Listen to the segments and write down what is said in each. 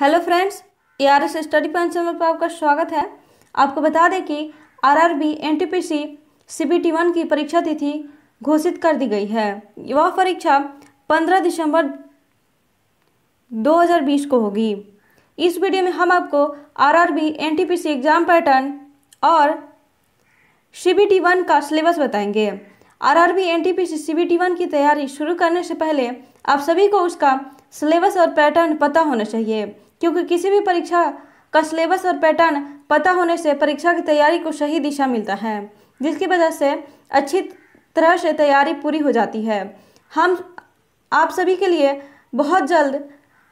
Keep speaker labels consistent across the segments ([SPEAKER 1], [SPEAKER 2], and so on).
[SPEAKER 1] hello friends A R S study point channel पर आपका स्वागत है आपको बता दें कि R R B N T P C C B T one की परीक्षा तिथि घोषित कर दी गई है वह परीक्षा 15 दिसंबर 2020 को होगी इस वीडियो में हम आपको R R B N T P C exam pattern और सी बी टी वन का सिलेबस बताएंगे R R B N T P C C B T one की तैयारी शुरू करने से पहले आप सभी को उसका सिलेबस और पैटर्न पता होना चाहिए क्योंकि किसी भी परीक्षा का सिलेबस और पैटर्न पता होने से परीक्षा की तैयारी को सही दिशा मिलता है जिसकी वजह से अच्छी तरह से तैयारी पूरी हो जाती है हम आप सभी के लिए बहुत जल्द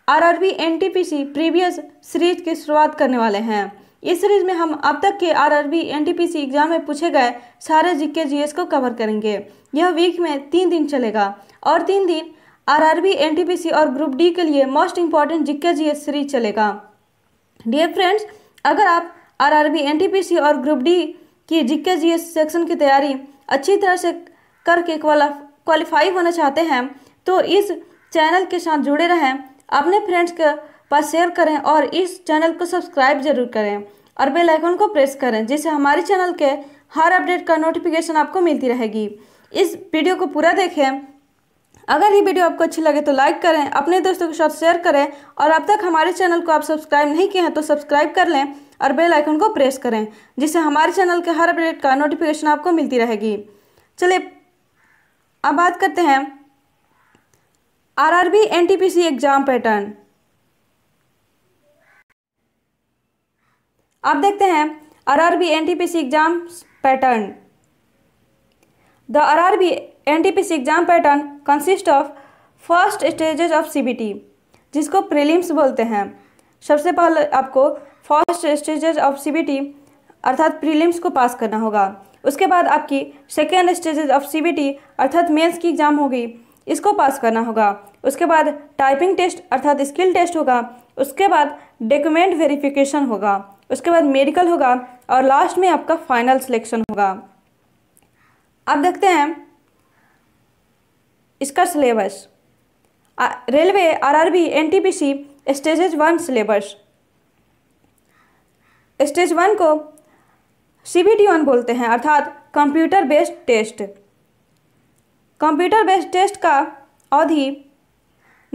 [SPEAKER 1] R R B N T P C previous series की शुरुआत करने वाले हैं इस सीरीज में हम अब तक के R R B N T P C exam में पूछे गए सारे जी के जी एस को कवर करेंगे यह वीक में तीन दिन चलेगा और तीन दिन आरआरबी एनटीपीसी और ग्रुप डी के लिए मोस्ट इंपॉर्टेंट जिक्के जी सीरीज चलेगा डियर फ्रेंड्स अगर आप आरआरबी एनटीपीसी और ग्रुप डी की जिक्के जी सेक्शन की तैयारी अच्छी तरह से करके क्वालिफाई होना चाहते हैं तो इस चैनल के साथ जुड़े रहें अपने फ्रेंड्स के पास शेयर करें और इस चैनल को सब्सक्राइब जरूर करें और बेल आइकन को प्रेस करें जिससे हमारे चैनल के हर अपडेट का नोटिफिकेशन आपको मिलती रहेगी इस वीडियो को पूरा देखें अगर ये वीडियो आपको अच्छी लगे तो लाइक करें अपने दोस्तों के साथ शेयर करें और अब तक हमारे चैनल को आप सब्सक्राइब नहीं किए हैं तो सब्सक्राइब कर लें और बेल आइकन को प्रेस करें जिससे हमारे चैनल के हर अपडेट का नोटिफिकेशन आपको मिलती रहेगी चलिए अब बात करते हैं आरआरबी एनटीपीसी एग्जाम पैटर्न आप देखते हैं RRB NTPC exam pattern the R R B N T P C exam pattern consist of first stages of C B T जिसको प्रिलिम्स बोलते हैं सबसे पहले आपको first stages of C B T अर्थात प्रिलिम्स को पास करना होगा उसके बाद आपकी second stages of C B T अर्थात मेन्स की एग्ज़ाम होगी इसको पास करना होगा उसके बाद टाइपिंग टेस्ट अर्थात स्किल टेस्ट होगा उसके बाद डॉक्यूमेंट वेरिफिकेशन होगा उसके बाद मेडिकल होगा और लास्ट में आपका फाइनल सिलेक्शन होगा अब देखते हैं इसका syllabus railway RRB NTPC stages one syllabus stage one को सी बी टी वन बोलते हैं अर्थात computer based test computer based test का अवधि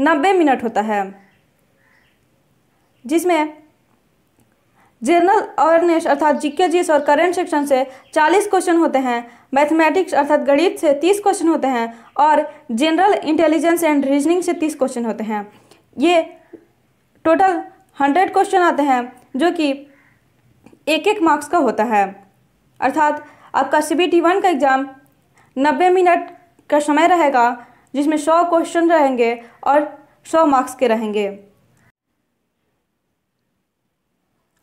[SPEAKER 1] नब्बे मिनट होता है जिसमें जनरल अवेयरनेस अर्थात जीके जीएस और करंट सेक्शन से 40 क्वेश्चन होते हैं मैथमेटिक्स अर्थात गणित से 30 क्वेश्चन होते हैं और जनरल इंटेलिजेंस एंड रीजनिंग से 30 क्वेश्चन होते हैं ये टोटल 100 क्वेश्चन आते हैं जो कि एक एक मार्क्स का होता है अर्थात आपका सी बी टी वन का एग्ज़ाम नब्बे मिनट का समय रहेगा जिसमें सौ क्वेश्चन रहेंगे और सौ मार्क्स के रहेंगे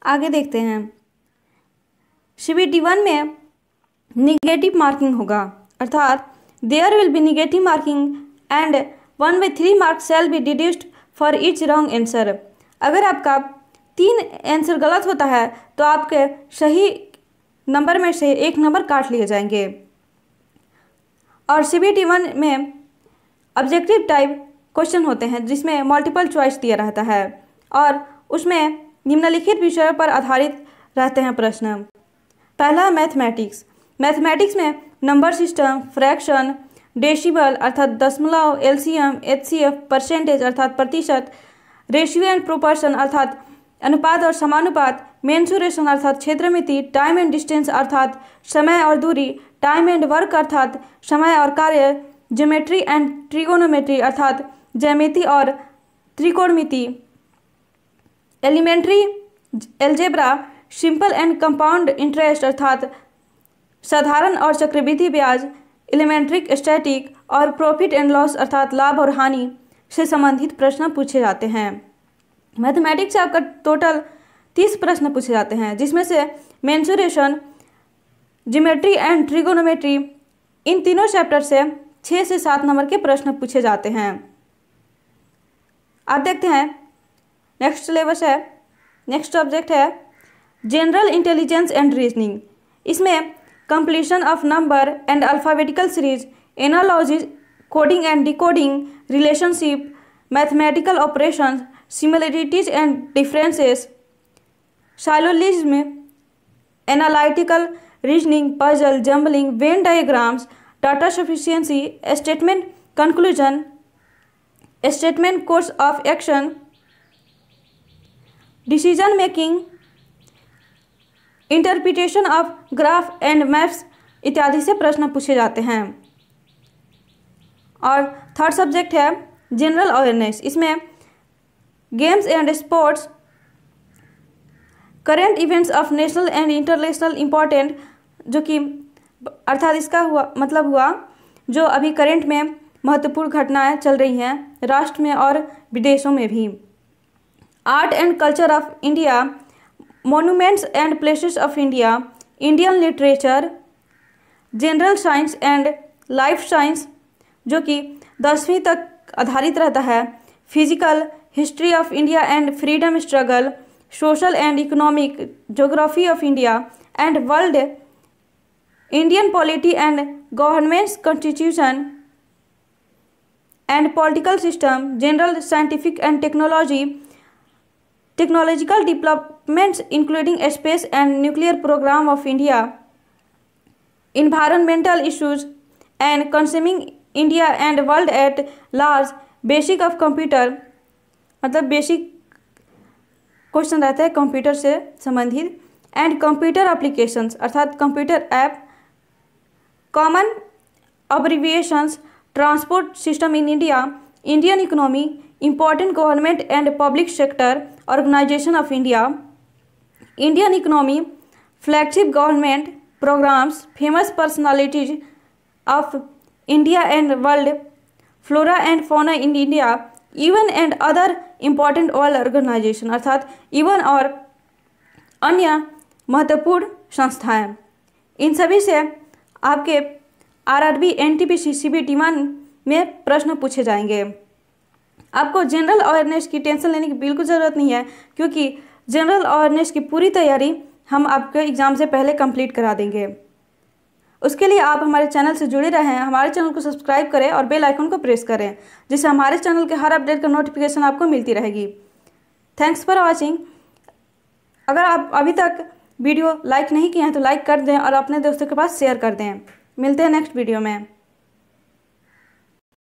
[SPEAKER 1] आगे देखते हैं शिविटी वन में निगेटिव मार्किंग होगा अर्थात there will be negative marking and one by three marks shall be deducted for each wrong answer अगर आपका तीन आंसर गलत होता है तो आपके सही नंबर में से एक नंबर काट लिए जाएंगे और सी बी टी वन में ऑब्जेक्टिव टाइप क्वेश्चन होते हैं जिसमें मल्टीपल चॉइस दिया रहता है और उसमें निम्नलिखित विषयों पर आधारित रहते हैं प्रश्न पहला मैथमेटिक्स मैथमेटिक्स में नंबर सिस्टम फ्रैक्शन डेसिबल अर्थात दशमलव एलसीएम एचसीएफ परसेंटेज अर्थात प्रतिशत रेशियो एंड प्रोपर्शन अर्थात अनुपात और समानुपात मेन्सुरेशन अर्थात क्षेत्रमिति टाइम एंड डिस्टेंस अर्थात समय और दूरी टाइम एंड वर्क अर्थात समय और कार्य ज्योमेट्री एंड ट्रिगोनोमेट्री अर्थात ज्यामिति और त्रिकोणमिति elementary algebra simple and compound interest अर्थात साधारण और चक्रवृद्धि ब्याज एलिमेंट्रिक स्टैटिक और प्रॉफिट एंड लॉस अर्थात लाभ और हानि से संबंधित प्रश्न पूछे जाते हैं मैथमेटिक्स से आपका टोटल तीस प्रश्न पूछे जाते हैं जिसमें से मैंसुरेशन जीमेट्री एंड ट्रिगोनोमेट्री इन तीनों चैप्टर से छः से सात नंबर के प्रश्न पूछे जाते हैं आप देखते हैं नेक्स्ट सिलेबस है नेक्स्ट सब्जेक्ट है जनरल इंटेलिजेंस एंड रीजनिंग इसमें completion of number and alphabetical series analogy coding and decoding relationship mathematical operation similarities and differences syllogism analytical reasoning puzzle jumbling Venn diagrams data sufficiency statement conclusion statement course of action decision making interpretation of graph and maps इत्यादि से प्रश्न पूछे जाते हैं और third subject है general awareness इसमें games and sports current events of national and international important जो कि अर्थात इसका हुआ मतलब हुआ जो अभी करेंट में महत्वपूर्ण घटनाएं चल रही हैं राष्ट्र में और विदेशों में भी art and culture of India monuments and places of India Indian literature general science and life science जो कि दसवीं तक आधारित रहता है physical history of India and freedom struggle social and economic geography of India and world Indian polity and governments constitution and political system general scientific and technology technological developments including space and nuclear program of India, environmental issues and consuming India and world at large, basic of computer मतलब basic question रहता है computer से संबंधित and computer applications अर्थात computer app common abbreviations transport system in India Indian economy important government and public sector organisation of India Indian economy flagship government programmes famous personalities of India and world flora and fauna in India UN and other important world organisation अर्थात UN और अन्य महत्वपूर्ण संस्थाएं इन सभी से आपके R R B N T P C C B मान में प्रश्न पूछे जाएंगे आपको जनरल अवेयरनेस की टेंशन लेने की बिल्कुल ज़रूरत नहीं है क्योंकि जनरल अवेयरनेस की पूरी तैयारी हम आपके एग्ज़ाम से पहले कंप्लीट करा देंगे उसके लिए आप हमारे चैनल से जुड़े रहें हमारे चैनल को सब्सक्राइब करें और बेल आइकन को प्रेस करें जिससे हमारे चैनल के हर अपडेट का नोटिफिकेशन आपको मिलती रहेगी थैंक्स फॉर वॉचिंग अगर आप अभी तक वीडियो लाइक नहीं किए हैं तो लाइक कर दें और अपने दोस्तों के पास शेयर कर दें मिलते हैं नेक्स्ट वीडियो में